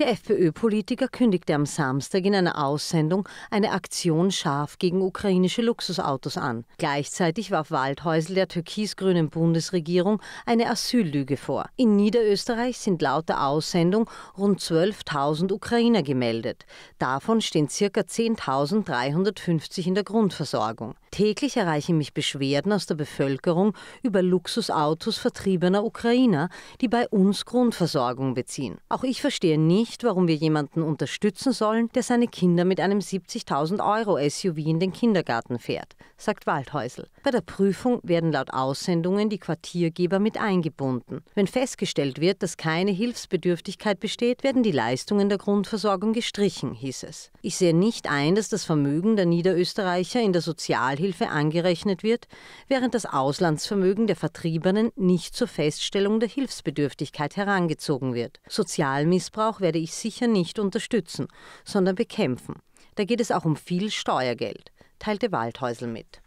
Der FPÖ-Politiker kündigte am Samstag in einer Aussendung eine Aktion scharf gegen ukrainische Luxusautos an. Gleichzeitig warf Waldhäusl der türkis-grünen Bundesregierung eine Asyllüge vor. In Niederösterreich sind laut der Aussendung rund 12.000 Ukrainer gemeldet. Davon stehen ca. 10.350 in der Grundversorgung. Täglich erreichen mich Beschwerden aus der Bevölkerung über Luxusautos vertriebener Ukrainer, die bei uns Grundversorgung beziehen. Auch ich verstehe nicht, nicht, warum wir jemanden unterstützen sollen, der seine Kinder mit einem 70.000 Euro SUV in den Kindergarten fährt, sagt Waldhäusl. Bei der Prüfung werden laut Aussendungen die Quartiergeber mit eingebunden. Wenn festgestellt wird, dass keine Hilfsbedürftigkeit besteht, werden die Leistungen der Grundversorgung gestrichen, hieß es. Ich sehe nicht ein, dass das Vermögen der Niederösterreicher in der Sozialhilfe angerechnet wird, während das Auslandsvermögen der Vertriebenen nicht zur Feststellung der Hilfsbedürftigkeit herangezogen wird. Sozialmissbrauch werde Gespräch sicher nicht unterstützen, sondern bekämpfen. Da geht es auch um viel Steuergeld, teilte Waldhäusl mit.